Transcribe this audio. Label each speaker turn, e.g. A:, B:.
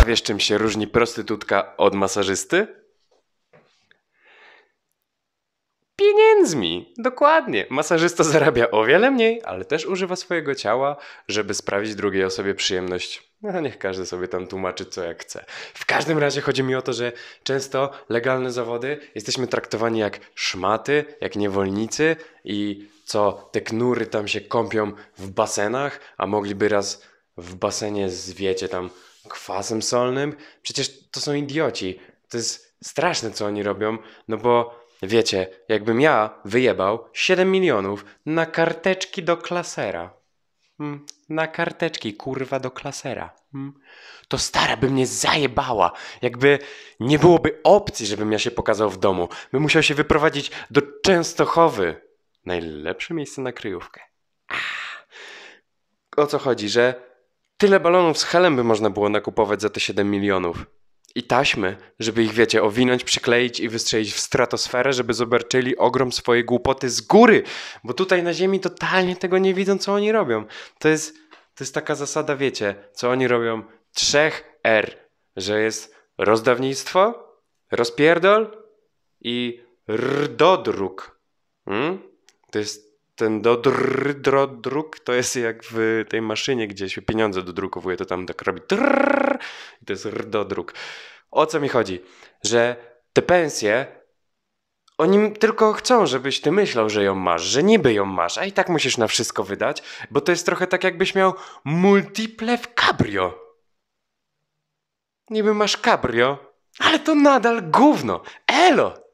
A: A wiesz, czym się różni prostytutka od masażysty? Pieniędzmi, dokładnie. Masażysta zarabia o wiele mniej, ale też używa swojego ciała, żeby sprawić drugiej osobie przyjemność. No, niech każdy sobie tam tłumaczy, co jak chce. W każdym razie chodzi mi o to, że często legalne zawody jesteśmy traktowani jak szmaty, jak niewolnicy i co te knury tam się kąpią w basenach, a mogliby raz w basenie, z, wiecie, tam kwasem solnym? Przecież to są idioci. To jest straszne, co oni robią, no bo wiecie, jakbym ja wyjebał 7 milionów na karteczki do klasera. Hmm, na karteczki, kurwa, do klasera. Hmm. To stara by mnie zajebała. Jakby nie byłoby opcji, żebym ja się pokazał w domu. by musiał się wyprowadzić do Częstochowy. Najlepsze miejsce na kryjówkę. O co chodzi, że Tyle balonów z helem by można było nakupować za te 7 milionów. I taśmy, żeby ich, wiecie, owinąć, przykleić i wystrzelić w stratosferę, żeby zobaczyli ogrom swojej głupoty z góry, bo tutaj na Ziemi totalnie tego nie widzą, co oni robią. To jest, to jest taka zasada, wiecie, co oni robią 3 R, że jest rozdawnictwo, rozpierdol i rdodruk. Hmm? To jest ten dodr, dro, druk to jest jak w tej maszynie, gdzie się pieniądze dodrukowuje, to tam tak robi drrr, i to jest dodruk. O co mi chodzi? Że te pensje, oni tylko chcą, żebyś ty myślał, że ją masz, że niby ją masz, a i tak musisz na wszystko wydać, bo to jest trochę tak jakbyś miał multiple w cabrio. Niby masz cabrio, ale to nadal gówno. Elo!